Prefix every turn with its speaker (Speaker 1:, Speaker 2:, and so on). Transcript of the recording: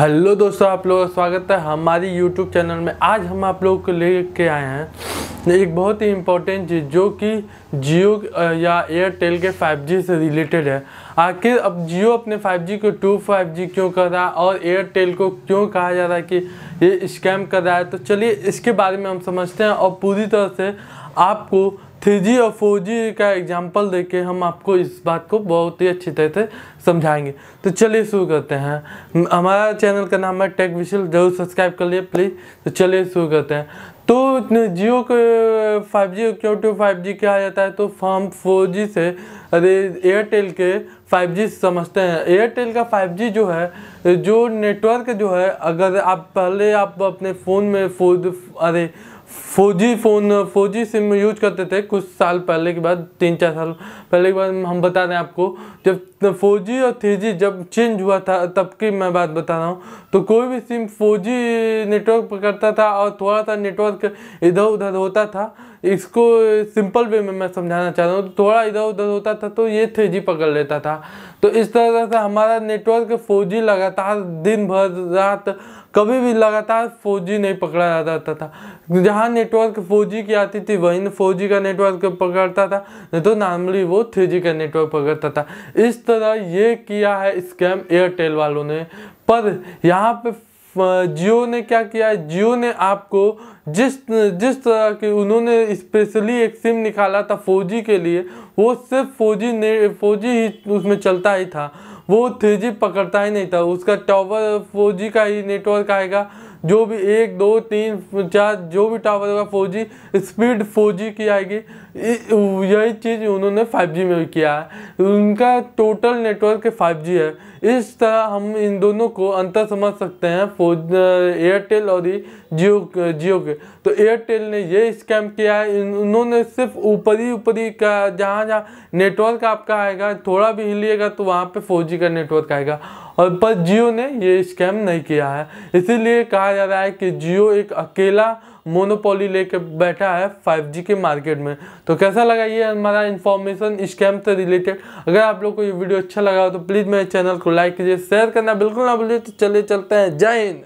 Speaker 1: Hello दोस्तों आप लोगों का स्वागत है हमारी यूट्यूब चैनल में आज हम आप लोगों को ले के आए हैं एक बहुत ही इम्पोर्टेंट चीज़ जो कि जियो या एयरटेल के 5G से रिलेटेड है आखिर अब जियो अपने 5G को टू 5G क्यों कर रहा है और एयरटेल को क्यों कहा जा रहा है कि ये स्कैम कर रहा है तो चलिए इसके बारे में हम समझते हैं और पूरी तरह से आपको थ्री जी और फोर जी का एग्जाम्पल दे के हम आपको इस बात को बहुत ही अच्छी तरह से समझाएंगे तो चलिए शुरू करते हैं हमारा चैनल का नाम है टेक विशल जरूर सब्सक्राइब कर लिए प्लीज़ तो चलिए शुरू करते हैं तो जियो के फाइव जी क्यों टू फाइव जी क्या आ जाता है तो हम फोर जी से अरे एयरटेल के फाइव जी समझते हैं एयरटेल का फाइव जी जो है जो नेटवर्क जो है अगर आप पहले आप अपने फ़ोन में फोर अरे फौजी फ़ोन फौजी सिम यूज करते थे कुछ साल पहले के बाद तीन चार साल पहले के बाद हम बता रहे हैं आपको जब फौजी और थ्री जब चेंज हुआ था तब की मैं बात बता रहा हूँ तो कोई भी सिम फौजी नेटवर्क पर करता था और थोड़ा सा नेटवर्क इधर उधर होता था इसको सिंपल वे में मैं समझाना चाह रहा हूँ थोड़ा इधर उधर होता था तो ये थ्री पकड़ लेता था तो इस तरह से हमारा नेटवर्क फोर लगातार दिन भर रात कभी भी लगातार फोर नहीं पकड़ा जाता था, था। जहाँ नेटवर्क फोर की आती थी वहीं फोर का नेटवर्क पकड़ता था नहीं तो नॉर्मली वो थ्री का नेटवर्क पकड़ता था इस तरह ये किया है स्कैम एयरटेल वालों ने पर यहाँ पे जियो ने क्या किया है जियो ने आपको जिस जिस तरह की उन्होंने स्पेशली एक सिम निकाला था फोर के लिए वो सिर्फ फोर ने फोर ही उसमें चलता ही था वो थ्री पकड़ता ही नहीं था उसका टॉवर फोर का ही नेटवर्क आएगा जो भी एक दो तीन चार जो भी टावर होगा four G speed four G की आएगी यही चीज़ उन्होंने फाइव जी में भी किया है उनका टोटल नेटवर्क फाइव जी है इस तरह हम इन दोनों को अंतर समझ सकते हैं फोर एयरटेल और जियो जियो के तो एयरटेल ने ये स्कैम किया है उन्होंने सिर्फ ऊपरी ऊपरी का जहाँ जहाँ नेटवर्क आपका आएगा थोड़ा भी हिलिएगा तो वहाँ पे फोर का नेटवर्क आएगा और पर जियो ने ये स्कैम नहीं किया है इसीलिए कहा कहा जा रहा है कि जियो एक अकेला मोनोपोली लेके बैठा है 5G के मार्केट में तो कैसा लगा ये हमारा इन्फॉर्मेशन स्कैम से रिलेटेड अगर आप लोग को ये वीडियो अच्छा लगा हो तो प्लीज़ मेरे चैनल को लाइक कीजिए शेयर करना बिल्कुल ना भूलिए तो चलिए चलते हैं जय हिंद